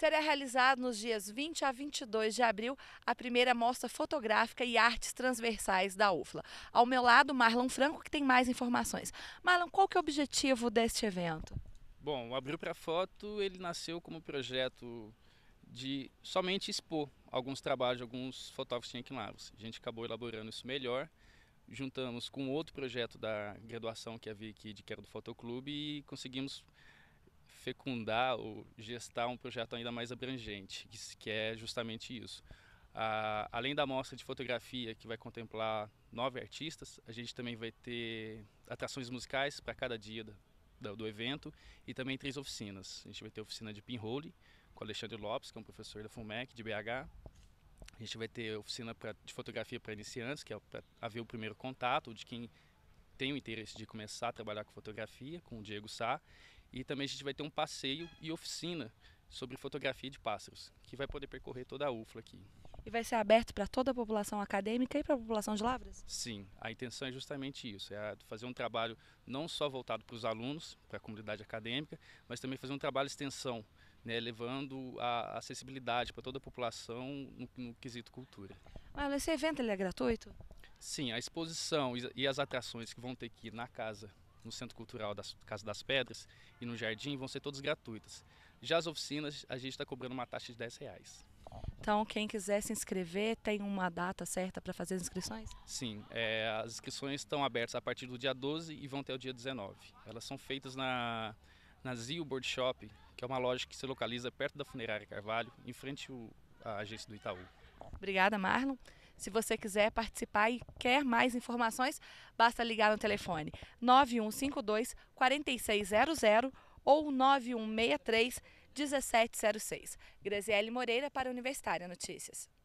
será realizada nos dias 20 a 22 de abril a primeira mostra fotográfica e artes transversais da UFLA. Ao meu lado, Marlon Franco, que tem mais informações. Marlon, qual que é o objetivo deste evento? Bom, o Abril para Foto, ele nasceu como projeto de somente expor alguns trabalhos, alguns fotógrafos tinham que A gente acabou elaborando isso melhor, juntamos com outro projeto da graduação que havia aqui de que era do Fotoclube e conseguimos fecundar ou gestar um projeto ainda mais abrangente, que é justamente isso. Ah, além da mostra de fotografia, que vai contemplar nove artistas, a gente também vai ter atrações musicais para cada dia do, do, evento e também três oficinas. A gente vai ter a oficina de pinhole com Alexandre Lopes, que é um professor da FUMEC, de BH. A gente vai ter oficina pra, de fotografia para iniciantes, que é para haver o primeiro contato de quem tem o interesse de começar a trabalhar com fotografia, com o Diego Sá. E também a gente vai ter um passeio e oficina sobre fotografia de pássaros, que vai poder percorrer toda a UFLA aqui. E vai ser aberto para toda a população acadêmica e para a população de Lavras? Sim, a intenção é justamente isso, é fazer um trabalho não só voltado para os alunos, para a comunidade acadêmica, mas também fazer um trabalho de extensão, né, levando a acessibilidade para toda a população no, no quesito cultura. Ah, mas esse evento ele é gratuito? Sim, a exposição e as atrações que vão ter aqui na casa no Centro Cultural da Casa das Pedras e no Jardim vão ser todas gratuitas. Já as oficinas, a gente está cobrando uma taxa de 10 reais. Então, quem quiser se inscrever, tem uma data certa para fazer as inscrições? Sim, é, as inscrições estão abertas a partir do dia 12 e vão até o dia 19. Elas são feitas na, na Zio Board Shop, que é uma loja que se localiza perto da Funerária Carvalho, em frente à agência do Itaú. Obrigada, Marlon. Se você quiser participar e quer mais informações, basta ligar no telefone 9152 4600 ou 9163 1706. Graziele Moreira para a Universitária Notícias.